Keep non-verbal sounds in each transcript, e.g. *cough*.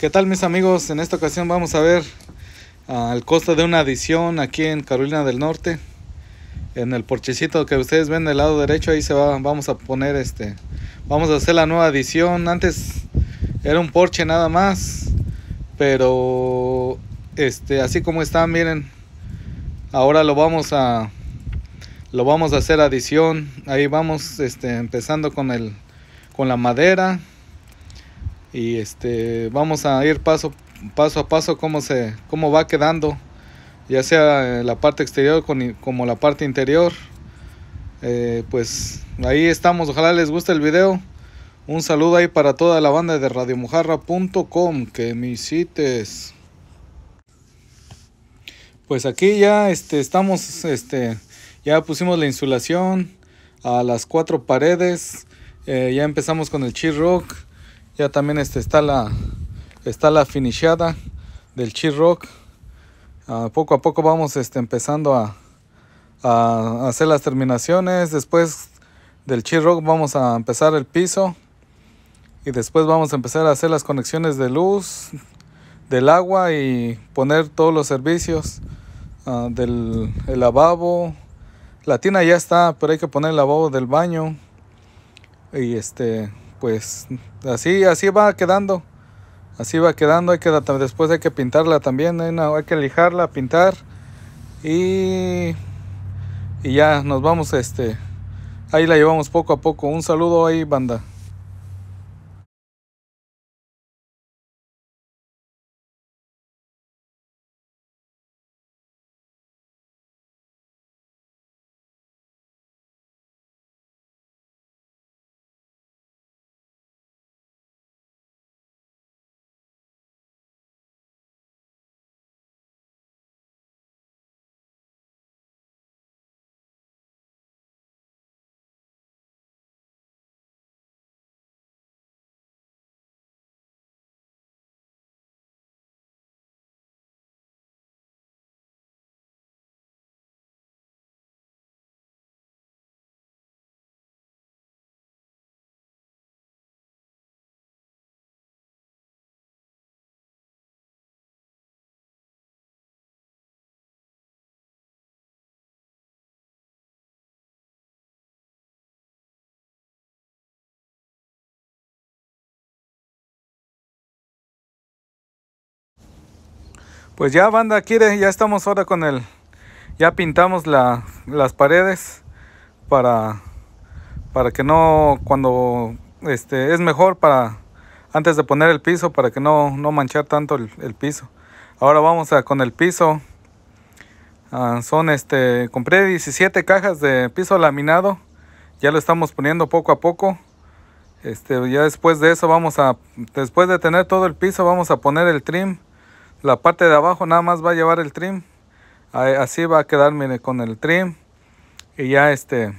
¿Qué tal mis amigos? En esta ocasión vamos a ver al costo de una adición aquí en Carolina del Norte. En el porchecito que ustedes ven del lado derecho, ahí se va, vamos a poner este, vamos a hacer la nueva adición. Antes era un porche nada más, pero este, así como está, miren, ahora lo vamos a, lo vamos a hacer adición. Ahí vamos, este, empezando con el, con la madera y este vamos a ir paso paso a paso cómo se cómo va quedando ya sea eh, la parte exterior como la parte interior eh, pues ahí estamos ojalá les guste el video un saludo ahí para toda la banda de radiomujarra.com que me visites pues aquí ya este, estamos este ya pusimos la insulación a las cuatro paredes eh, ya empezamos con el chi rock ya también este está la está la finishada del Chi Rock. Ah, poco a poco vamos este, empezando a, hacer las terminaciones. Después del Chi Rock vamos a empezar el piso. Y después vamos a empezar a hacer las conexiones de luz, del agua y poner todos los servicios ah, del el lavabo. La tina ya está, pero hay que poner el lavabo del baño. Y este pues así, así va quedando. Así va quedando, hay que, después hay que pintarla también, hay, hay que lijarla, pintar y, y ya nos vamos, este, ahí la llevamos poco a poco. Un saludo ahí, banda. Pues ya banda, quiere, ya estamos ahora con el, ya pintamos las paredes para, para que no, cuando, este, es mejor para, antes de poner el piso, para que no, no manchar tanto el, piso. Ahora vamos a con el piso. Ah, son este, compré 17 cajas de piso laminado. Ya lo estamos poniendo poco a poco. Este, ya después de eso vamos a, después de tener todo el piso, vamos a poner el trim la parte de abajo nada más va a llevar el trim así va a quedar con el trim y ya este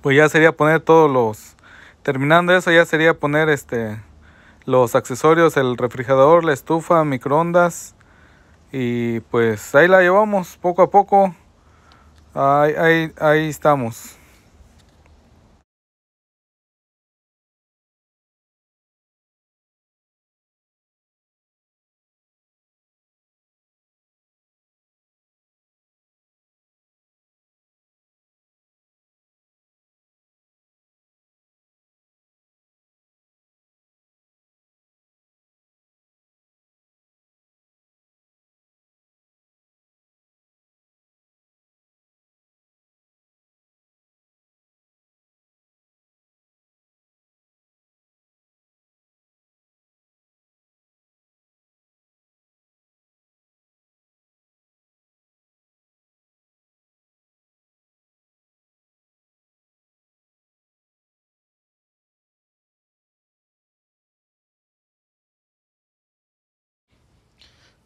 pues ya sería poner todos los terminando eso ya sería poner este los accesorios el refrigerador la estufa microondas y pues ahí la llevamos poco a poco ahí, ahí, ahí estamos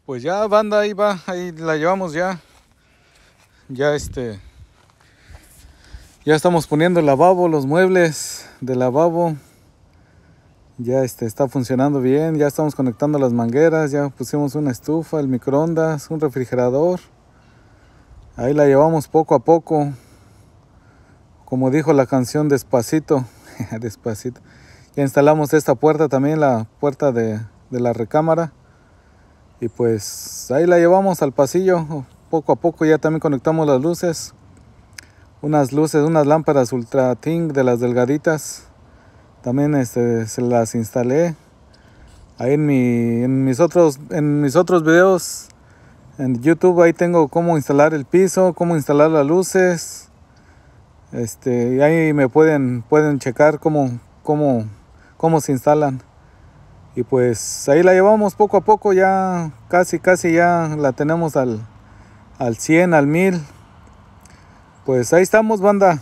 pues ya banda ahí va, ahí la llevamos ya. Ya este ya estamos poniendo el lavabo, los muebles de lavabo. Ya este está funcionando bien, ya estamos conectando las mangueras, ya pusimos una estufa, el microondas, un refrigerador. Ahí la llevamos poco a poco. Como dijo la canción Despacito, *laughs* despacito. Ya instalamos esta puerta también, la puerta de la recámara y pues ahí la llevamos al pasillo. Poco a poco ya también conectamos las luces. Unas luces, unas lámparas ultra thin de las delgaditas. También este, se las instalé. Ahí en, mi, en, mis otros, en mis otros videos en YouTube ahí tengo cómo instalar el piso, cómo instalar las luces. Este, y ahí me pueden, pueden checar cómo, cómo, cómo se instalan y pues ahí la llevamos poco a poco ya casi casi ya la tenemos al, al 100 al 1000 pues ahí estamos banda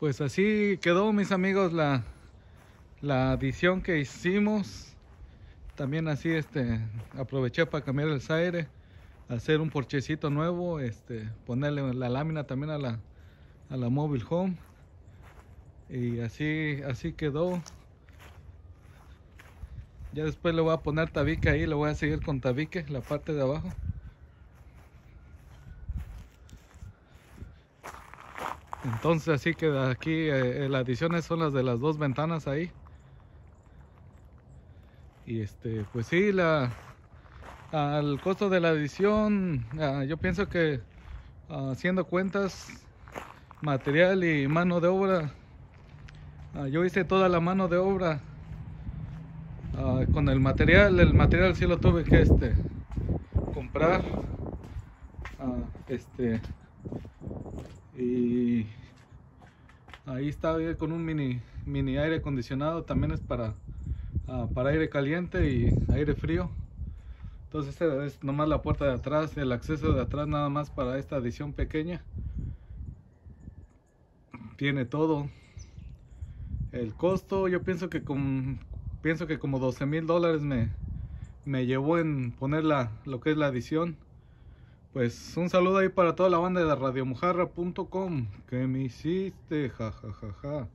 Pues así quedó, mis amigos, la, adición que hicimos. También así este, aproveché para cambiar el aire, hacer un porchecito nuevo, este, ponerle la lámina también a la, móvil la home. Y así, así quedó. Ya después le voy a poner tabique ahí, le voy a seguir con tabique, la parte de abajo. Entonces así queda aquí eh, las adiciones son las de las dos ventanas ahí. Y este, pues sí, la, al costo de la adición, ah, yo pienso que ah, haciendo cuentas, material y mano de obra, ah, yo hice toda la mano de obra con el material, el material sí lo tuve que este, comprar, este, y ahí está eh, con un mini mini aire acondicionado también es para ah, para aire caliente y aire frío entonces esta es nomás la puerta de atrás el acceso de atrás nada más para esta edición pequeña tiene todo el costo yo pienso que con pienso que como 12 mil dólares me me llevó en poner la, lo que es la adición pues un saludo ahí para toda la banda de radiomujarra.com. Que me hiciste, Ja, Ja, ja, ja.